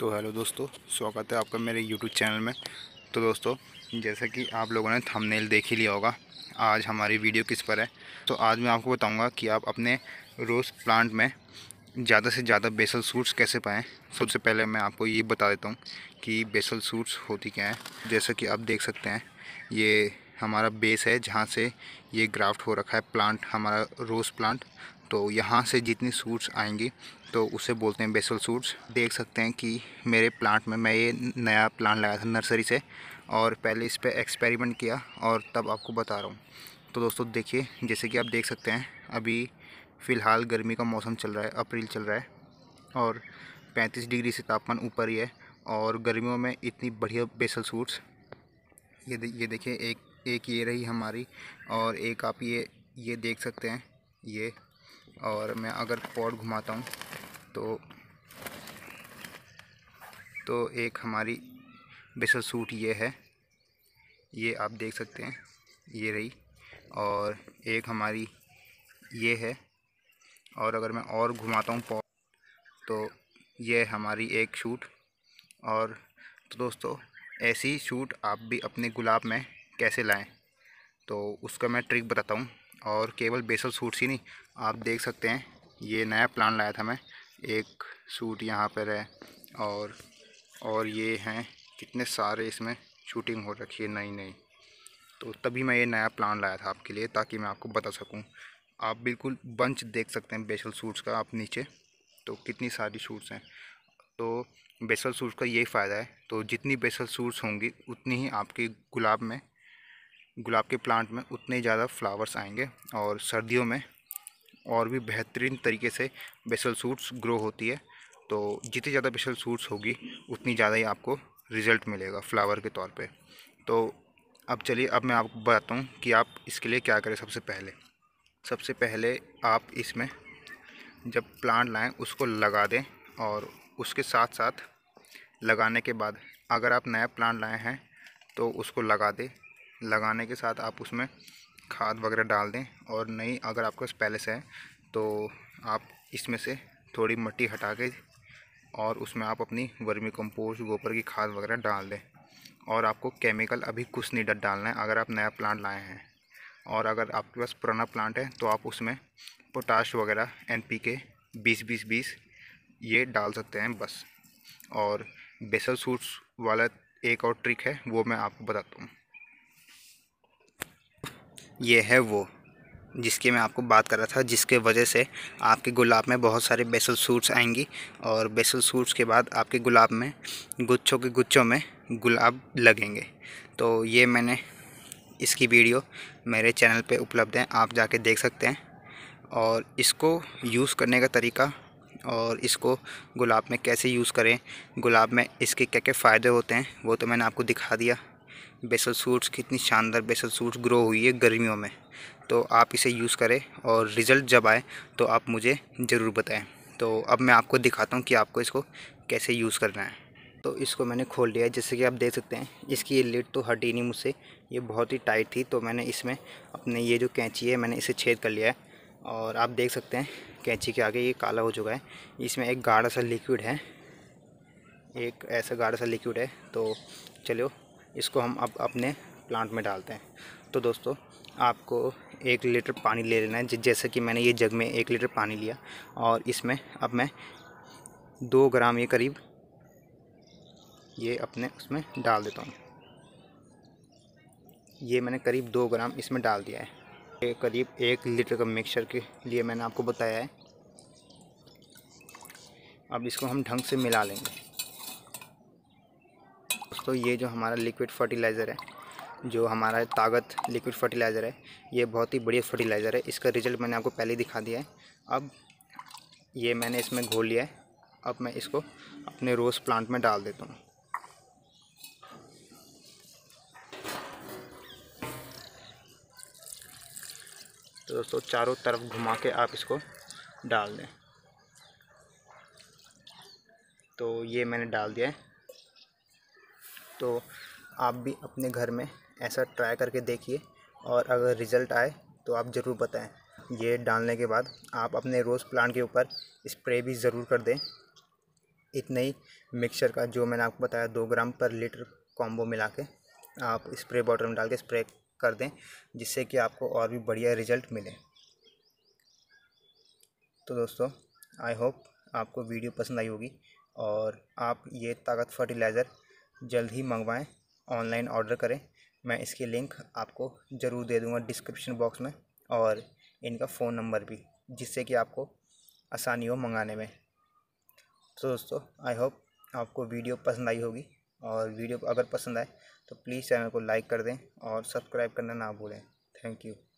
तो हेलो दोस्तों स्वागत है आपका मेरे यूट्यूब चैनल में तो दोस्तों जैसा कि आप लोगों ने थंबनेल देख ही लिया होगा आज हमारी वीडियो किस पर है तो आज मैं आपको बताऊंगा कि आप अपने रोज़ प्लांट में ज़्यादा से ज़्यादा बेसल सूट्स कैसे पाएँ सबसे पहले मैं आपको ये बता देता हूँ कि बेसल सूट्स होती क्या है जैसा कि आप देख सकते हैं ये हमारा बेस है जहाँ से ये ग्राफ्ट हो रखा है प्लांट हमारा रोज़ प्लांट तो यहाँ से जितनी सूट्स आएंगी तो उसे बोलते हैं बेसल सूट्स देख सकते हैं कि मेरे प्लांट में मैं ये नया प्लांट लगाया था नर्सरी से और पहले इस पर एक्सपेरिमेंट किया और तब आपको बता रहा हूँ तो दोस्तों देखिए जैसे कि आप देख सकते हैं अभी फ़िलहाल गर्मी का मौसम चल रहा है अप्रैल चल रहा है और पैंतीस डिग्री से तापमान ऊपर ही है और गर्मियों में इतनी बढ़िया बेसल सूट्स ये दे, ये देखिए एक एक ये रही हमारी और एक आप ये ये देख सकते हैं ये और मैं अगर पॉड घुमाता हूँ तो तो एक हमारी बेसल सूट ये है ये आप देख सकते हैं ये रही और एक हमारी ये है और अगर मैं और घुमाता हूँ पॉड तो ये हमारी एक शूट और तो दोस्तों ऐसी शूट आप भी अपने गुलाब में कैसे लाएं तो उसका मैं ट्रिक बताता हूँ और केवल बेसल सूट्स ही नहीं आप देख सकते हैं ये नया प्लान लाया था मैं एक सूट यहाँ पर है और और ये हैं कितने सारे इसमें शूटिंग हो रखी है नई नई तो तभी मैं ये नया प्लान लाया था आपके लिए ताकि मैं आपको बता सकूँ आप बिल्कुल बंच देख सकते हैं बेसल सूट्स का आप नीचे तो कितनी सारी सूट्स हैं तो बेसल सूट्स का यही फ़ायदा है तो जितनी बेसल सूट्स होंगी उतनी ही आपके गुलाब में गुलाब के प्लांट में उतने ही ज़्यादा फ्लावर्स आएंगे और सर्दियों में और भी बेहतरीन तरीके से बेसल सूट्स ग्रो होती है तो जितनी ज़्यादा बेसल सूट्स होगी उतनी ज़्यादा ही आपको रिज़ल्ट मिलेगा फ्लावर के तौर पे तो अब चलिए अब मैं आपको बताता हूँ कि आप इसके लिए क्या करें सबसे पहले सबसे पहले आप इसमें जब प्लांट लाएँ उसको लगा दें और उसके साथ साथ लगाने के बाद अगर आप नया प्लांट लाए हैं तो उसको लगा दें लगाने के साथ आप उसमें खाद वगैरह डाल दें और नहीं अगर आपके पास पैलेस है तो आप इसमें से थोड़ी मट्टी हटा के और उसमें आप अपनी वर्मी कंपोस्ट गोबर की खाद वगैरह डाल दें और आपको केमिकल अभी कुछ नहीं डालना है अगर आप नया प्लांट लाए हैं और अगर आपके पास पुराना प्लांट है तो आप उसमें पोटाश वगैरह एन पी के बीस बीस बीस ये डाल सकते हैं बस और बेसल सूट्स वाला एक और ट्रिक है वो मैं आपको बताता हूँ ये है वो जिसकी मैं आपको बात कर रहा था जिसके वजह से आपके गुलाब में बहुत सारे बेसल सूट्स आएंगी और बेसल सूट्स के बाद आपके गुलाब में गुच्छों के गुच्छों में गुलाब लगेंगे तो ये मैंने इसकी वीडियो मेरे चैनल पे उपलब्ध है आप जाके देख सकते हैं और इसको यूज़ करने का तरीका और इसको गुलाब में कैसे यूज़ करें गुलाब में इसके क्या क्या फ़ायदे होते हैं वो तो मैंने आपको दिखा दिया बेसल सूट्स कितनी शानदार बेसल सूट्स ग्रो हुई है गर्मियों में तो आप इसे यूज़ करें और रिज़ल्ट जब आए तो आप मुझे ज़रूर बताएं तो अब मैं आपको दिखाता हूँ कि आपको इसको कैसे यूज़ करना है तो इसको मैंने खोल लिया है जैसे कि आप देख सकते हैं इसकी ये लिड तो हटी नहीं मुझसे ये बहुत ही टाइट थी तो मैंने इसमें अपने ये जो कैंची है मैंने इसे छेद कर लिया है और आप देख सकते हैं कैंची के आगे ये काला हो चुका है इसमें एक गाढ़ा सा लिक्विड है एक ऐसा गाढ़ा सा लिक्विड है तो चलो इसको हम अब अपने प्लांट में डालते हैं तो दोस्तों आपको एक लीटर पानी ले लेना है जैसे कि मैंने ये जग में एक लीटर पानी लिया और इसमें अब मैं दो ग्राम ये करीब ये अपने उसमें डाल देता हूँ ये मैंने करीब दो ग्राम इसमें डाल दिया है ये करीब एक लीटर का मिक्सचर के लिए मैंने आपको बताया है अब इसको हम ढंग से मिला लेंगे दोस्तों ये जो हमारा लिक्विड फर्टिलाइज़र है जो हमारा ताकत लिक्विड फर्टिलाइज़र है ये बहुत ही बढ़िया फर्टिलाइज़र है इसका रिज़ल्ट मैंने आपको पहले दिखा दिया है अब ये मैंने इसमें घोल लिया है अब मैं इसको अपने रोज़ प्लांट में डाल देता हूँ तो दोस्तों चारों तरफ घुमा के आप इसको डाल दें तो ये मैंने डाल दिया है तो आप भी अपने घर में ऐसा ट्राई करके देखिए और अगर रिज़ल्ट आए तो आप ज़रूर बताएं ये डालने के बाद आप अपने रोज़ प्लांट के ऊपर स्प्रे भी ज़रूर कर दें इतना ही मिक्सचर का जो मैंने आपको बताया दो ग्राम पर लीटर कॉम्बो मिला के आप स्प्रे बॉटल में डाल के स्प्रे कर दें जिससे कि आपको और भी बढ़िया रिजल्ट मिले तो दोस्तों आई होप आपको वीडियो पसंद आई होगी और आप ये ताकत फर्टिलाइज़र जल्द ही मंगवाएं ऑनलाइन ऑर्डर करें मैं इसकी लिंक आपको ज़रूर दे दूँगा डिस्क्रिप्शन बॉक्स में और इनका फ़ोन नंबर भी जिससे कि आपको आसानी हो मंगाने में तो दोस्तों आई होप आपको वीडियो पसंद आई होगी और वीडियो अगर पसंद आए तो प्लीज़ चैनल को लाइक कर दें और सब्सक्राइब करना ना भूलें थैंक यू